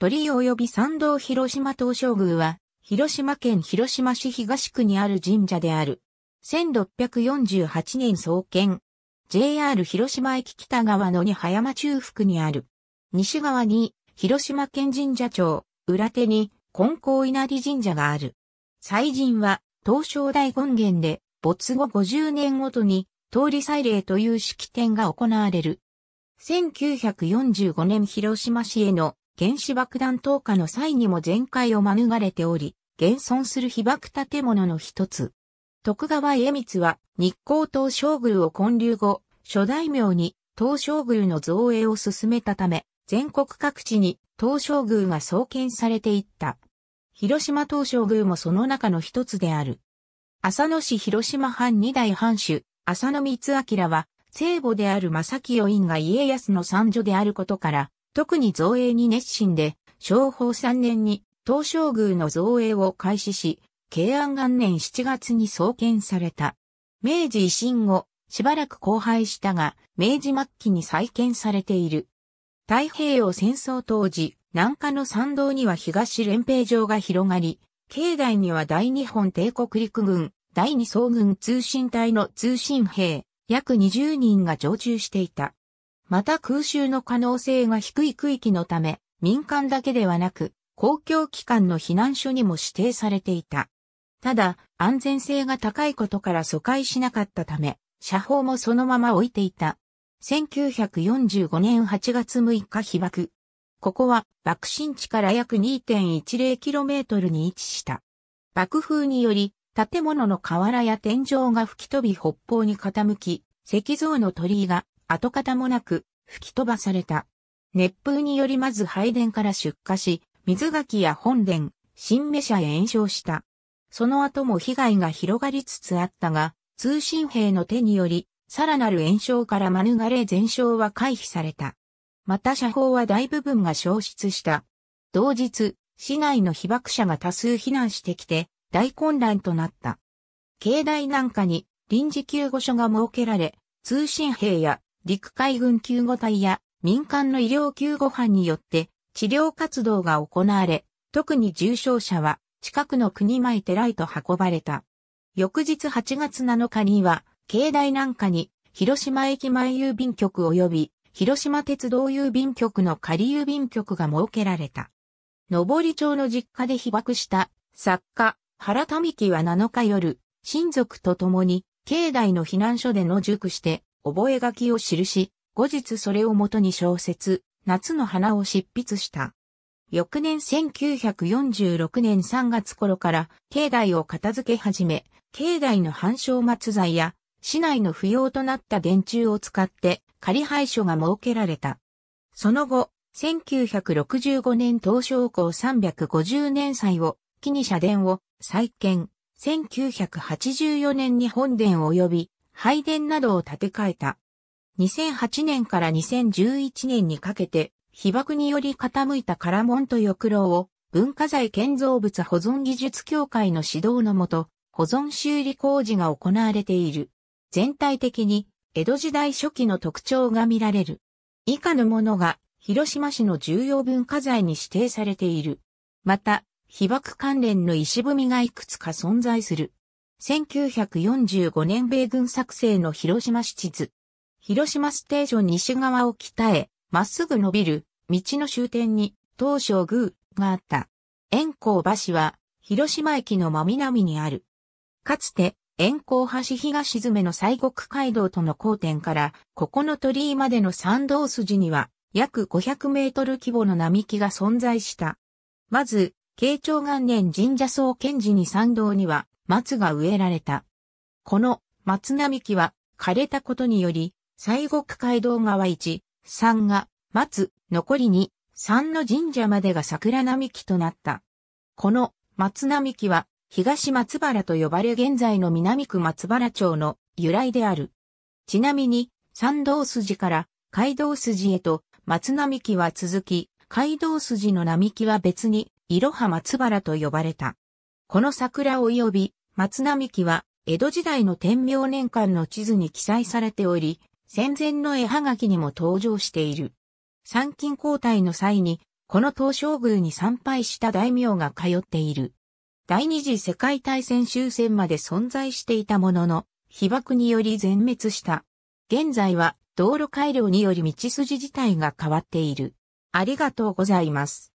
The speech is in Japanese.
鳥居及び参道広島東照宮は、広島県広島市東区にある神社である。1648年創建。JR 広島駅北側の二葉山中腹にある。西側に広島県神社町、裏手に金光稲荷神社がある。祭神は東照大権現で没後50年ごとに通り祭礼という式典が行われる。1945年広島市への原子爆弾投下の際にも全壊を免れており、現存する被爆建物の一つ。徳川家光は日光東照宮を建立後、諸大名に東照宮の造営を進めたため、全国各地に東照宮が創建されていった。広島東照宮もその中の一つである。浅野市広島藩二代藩主、浅野光明は、聖母である正清院が家康の三女であることから、特に造営に熱心で、昭法3年に東照宮の造営を開始し、慶安元年7月に創建された。明治維新後、しばらく荒廃したが、明治末期に再建されている。太平洋戦争当時、南下の参道には東連兵場が広がり、境内には大日本帝国陸軍、第二総軍通信隊の通信兵、約20人が常駐していた。また空襲の可能性が低い区域のため、民間だけではなく、公共機関の避難所にも指定されていた。ただ、安全性が高いことから疎開しなかったため、社砲もそのまま置いていた。1945年8月6日被爆。ここは爆心地から約 2.10km に位置した。爆風により、建物の瓦や天井が吹き飛び北方に傾き、石像の鳥居が跡形もなく吹き飛ばされた。熱風によりまず拝殿から出火し、水垣や本殿、新芽社へ延焼した。その後も被害が広がりつつあったが、通信兵の手により、さらなる炎焼から免れ全焼は回避された。また社砲は大部分が消失した。同日、市内の被爆者が多数避難してきて、大混乱となった。境内なんかに臨時救護所が設けられ、通信兵や陸海軍救護隊や民間の医療救護班によって治療活動が行われ、特に重症者は近くの国前寺へと運ばれた。翌日8月7日には、境内南下に広島駅前郵便局及び広島鉄道郵便局の仮郵便局が設けられた。上り町の実家で被爆した作家原民樹は7日夜、親族と共に境内の避難所での熟して覚書を記し、後日それをもとに小説、夏の花を執筆した。翌年1946年3月頃から、境内を片付け始め、境内の繁証末材や、市内の不要となった電柱を使って、仮廃所が設けられた。その後、1965年東証校350年祭を、木に社殿を再建。1984年に本殿及び拝殿などを建て替えた。2008年から2011年にかけて、被爆により傾いた唐門と翼廊を文化財建造物保存技術協会の指導のもと、保存修理工事が行われている。全体的に江戸時代初期の特徴が見られる。以下のものが広島市の重要文化財に指定されている。また、被爆関連の石踏みがいくつか存在する。1945年米軍作成の広島市地図。広島ステーション西側を北へ、まっすぐ伸びる、道の終点に、東照宮があった。円光橋は、広島駅の真南にある。かつて、円光橋東詰めの西国街道との交点から、ここの鳥居までの参道筋には、約500メートル規模の並木が存在した。まず、慶長元年神社総賢治に参道には松が植えられた。この松並木は枯れたことにより、西国街道側1、3が松、残り二、3の神社までが桜並木となった。この松並木は東松原と呼ばれ現在の南区松原町の由来である。ちなみに、参道筋から街道筋へと松並木は続き、街道筋の並木は別にいろは松原と呼ばれた。この桜及び松並木は、江戸時代の天明年間の地図に記載されており、戦前の絵はがきにも登場している。参勤交代の際に、この東照宮に参拝した大名が通っている。第二次世界大戦終戦まで存在していたものの、被爆により全滅した。現在は道路改良により道筋自体が変わっている。ありがとうございます。